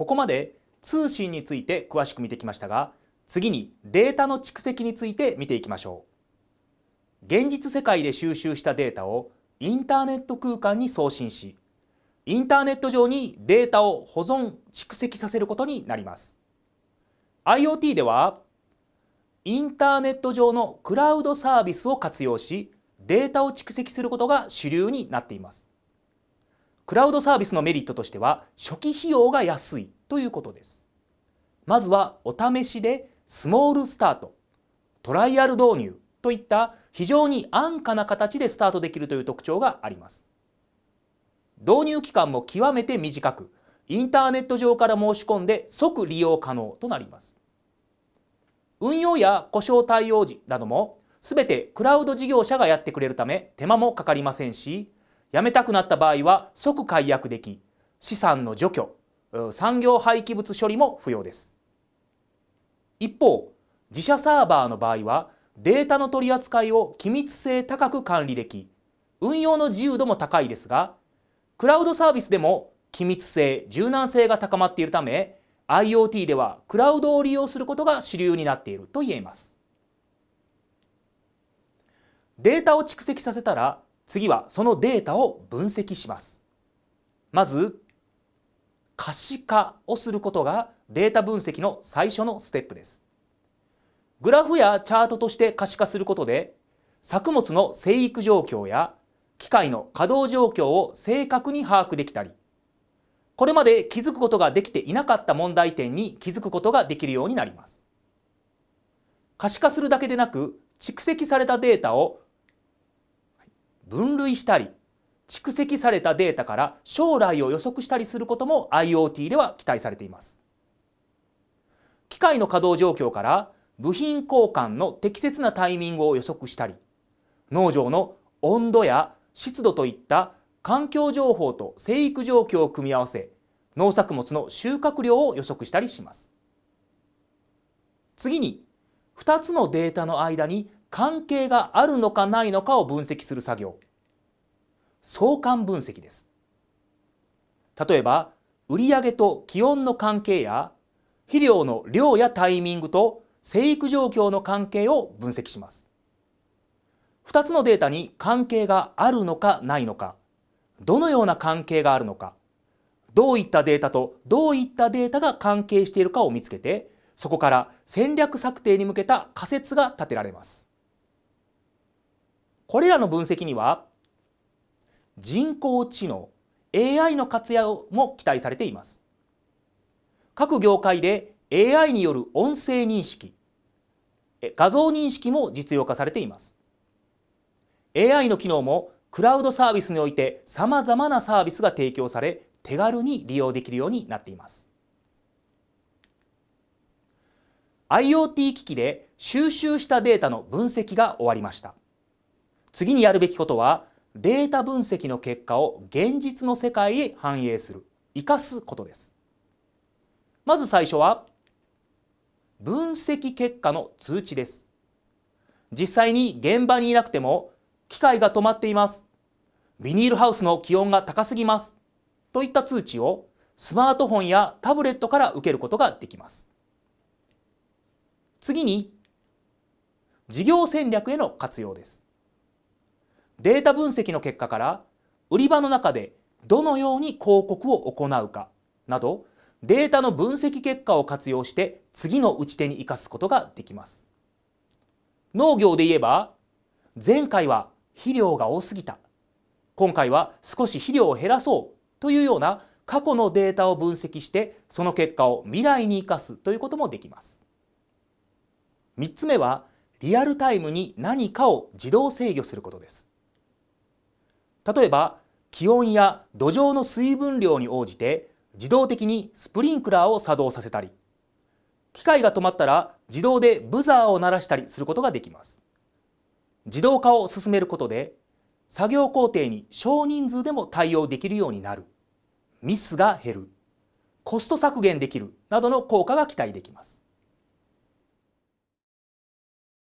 ここまで通信について詳しく見てきましたが次にデータの蓄積について見ていきましょう現実世界で収集したデータをインターネット空間に送信しインターネット上にデータを保存蓄積させることになります IoT ではインターネット上のクラウドサービスを活用しデータを蓄積することが主流になっていますクラウドサービスのメリットとしては初期費用が安いということですまずはお試しでスモールスタートトライアル導入といった非常に安価な形でスタートできるという特徴があります導入期間も極めて短くインターネット上から申し込んで即利用可能となります運用や故障対応時なども全てクラウド事業者がやってくれるため手間もかかりませんし辞めたくなった場合は即解約でき資産の除去産業廃棄物処理も不要です一方自社サーバーの場合はデータの取り扱いを機密性高く管理でき運用の自由度も高いですがクラウドサービスでも機密性柔軟性が高まっているため IoT ではクラウドを利用することが主流になっていると言えますデータを蓄積させたら次はそのデータを分析しますまず可視化をすることがデータ分析の最初のステップですグラフやチャートとして可視化することで作物の生育状況や機械の稼働状況を正確に把握できたりこれまで気づくことができていなかった問題点に気づくことができるようになります可視化するだけでなく蓄積されたデータを分類したり蓄積されたデータから将来を予測したりすることも IoT では期待されています機械の稼働状況から部品交換の適切なタイミングを予測したり農場の温度や湿度といった環境情報と生育状況を組み合わせ農作物の収穫量を予測したりします次に2つのデータの間に関係があるのかないのかを分析する作業相関分析です例えば売上と気温の関係や肥料の量やタイミングと生育状況の関係を分析します2つのデータに関係があるのかないのかどのような関係があるのかどういったデータとどういったデータが関係しているかを見つけてそこから戦略策定に向けた仮説が立てられますこれらの分析には人工知能 AI の活用も期待されています各業界で AI による音声認識画像認識も実用化されています AI の機能もクラウドサービスにおいてさまざまなサービスが提供され手軽に利用できるようになっています IoT 機器で収集したデータの分析が終わりました次にやるべきことはデータ分析の結果を現実の世界へ反映する生かすことですまず最初は分析結果の通知です実際に現場にいなくても機械が止まっていますビニールハウスの気温が高すぎますといった通知をスマートフォンやタブレットから受けることができます次に事業戦略への活用ですデータ分析の結果から売り場の中でどのように広告を行うかなどデータの分析結果を活用して次の打ち手に生かすことができます農業で言えば前回は肥料が多すぎた今回は少し肥料を減らそうというような過去のデータを分析してその結果を未来に生かすということもできます3つ目はリアルタイムに何かを自動制御することです例えば気温や土壌の水分量に応じて自動的にスプリンクラーを作動させたり機械が止まったら自動でブザーを鳴らしたりすることができます自動化を進めることで作業工程に少人数でも対応できるようになるミスが減るコスト削減できるなどの効果が期待できます